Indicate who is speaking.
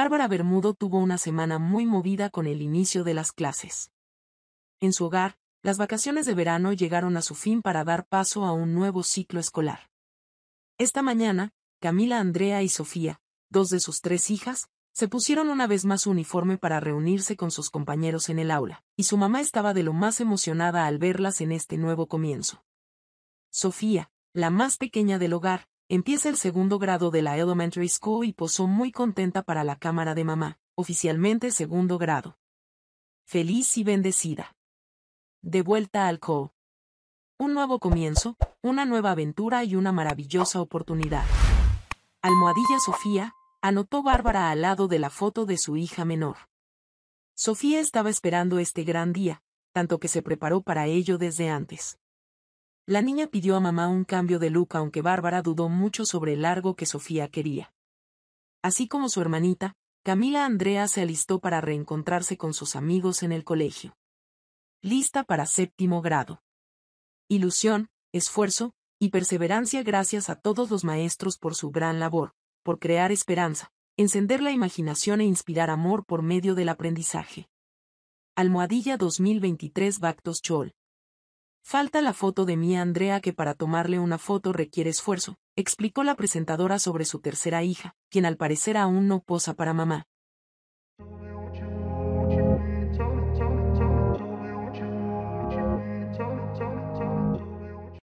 Speaker 1: Bárbara Bermudo tuvo una semana muy movida con el inicio de las clases. En su hogar, las vacaciones de verano llegaron a su fin para dar paso a un nuevo ciclo escolar. Esta mañana, Camila Andrea y Sofía, dos de sus tres hijas, se pusieron una vez más uniforme para reunirse con sus compañeros en el aula, y su mamá estaba de lo más emocionada al verlas en este nuevo comienzo. Sofía, la más pequeña del hogar, Empieza el segundo grado de la elementary school y posó muy contenta para la cámara de mamá, oficialmente segundo grado. Feliz y bendecida. De vuelta al co. Un nuevo comienzo, una nueva aventura y una maravillosa oportunidad. Almohadilla Sofía, anotó Bárbara al lado de la foto de su hija menor. Sofía estaba esperando este gran día, tanto que se preparó para ello desde antes. La niña pidió a mamá un cambio de look aunque Bárbara dudó mucho sobre el largo que Sofía quería. Así como su hermanita, Camila Andrea se alistó para reencontrarse con sus amigos en el colegio. Lista para séptimo grado. Ilusión, esfuerzo y perseverancia gracias a todos los maestros por su gran labor, por crear esperanza, encender la imaginación e inspirar amor por medio del aprendizaje. Almohadilla 2023 Bactos Chol. Falta la foto de mi Andrea que para tomarle una foto requiere esfuerzo, explicó la presentadora sobre su tercera hija, quien al parecer aún no posa para mamá.